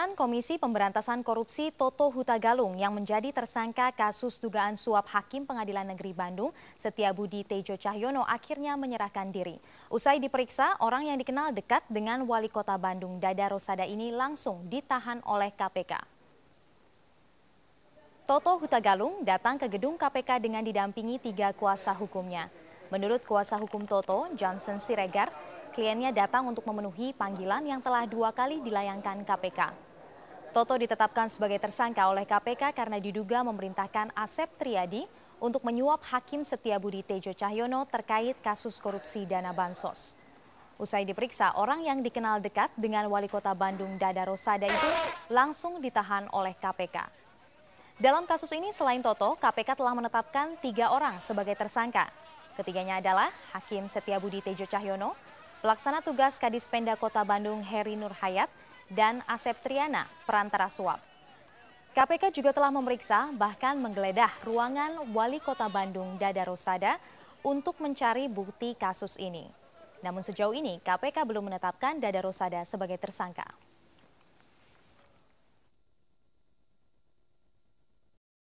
Komisi Pemberantasan Korupsi Toto Hutagalung yang menjadi tersangka kasus dugaan suap Hakim Pengadilan Negeri Bandung, Setiabudi Tejo Cahyono akhirnya menyerahkan diri. Usai diperiksa, orang yang dikenal dekat dengan Wali Kota Bandung, Dada Rosada ini langsung ditahan oleh KPK. Toto Hutagalung datang ke gedung KPK dengan didampingi tiga kuasa hukumnya. Menurut kuasa hukum Toto, Johnson Siregar, kliennya datang untuk memenuhi panggilan yang telah dua kali dilayangkan KPK. Toto ditetapkan sebagai tersangka oleh KPK karena diduga memerintahkan Asep Triadi untuk menyuap Hakim Setia Budi Tejo Cahyono terkait kasus korupsi dana bansos. Usai diperiksa, orang yang dikenal dekat dengan Wali Kota Bandung Dada Rosada itu langsung ditahan oleh KPK. Dalam kasus ini, selain Toto, KPK telah menetapkan tiga orang sebagai tersangka. Ketiganya adalah Hakim Setia Budi Tejo Cahyono, Pelaksana Tugas Kadis Penda Kota Bandung Heri Nurhayat, dan Asep Triana, perantara suap. KPK juga telah memeriksa bahkan menggeledah ruangan Wali Kota Bandung Dada Rosada untuk mencari bukti kasus ini. Namun sejauh ini KPK belum menetapkan Dada Rosada sebagai tersangka.